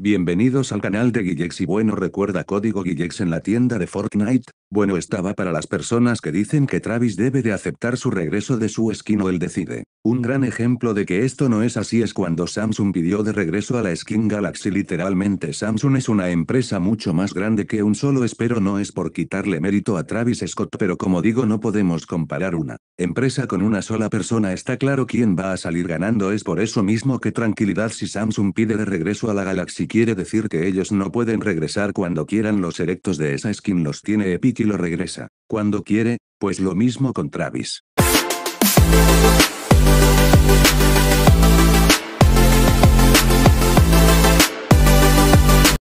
Bienvenidos al canal de Guillex y bueno recuerda código Guillex en la tienda de Fortnite, bueno estaba para las personas que dicen que Travis debe de aceptar su regreso de su skin o él decide. Un gran ejemplo de que esto no es así es cuando Samsung pidió de regreso a la skin Galaxy literalmente Samsung es una empresa mucho más grande que un solo espero no es por quitarle mérito a Travis Scott pero como digo no podemos comparar una empresa con una sola persona está claro quién va a salir ganando es por eso mismo que tranquilidad si Samsung pide de regreso a la Galaxy quiere decir que ellos no pueden regresar cuando quieran los erectos de esa skin los tiene Epic lo regresa, cuando quiere, pues lo mismo con Travis.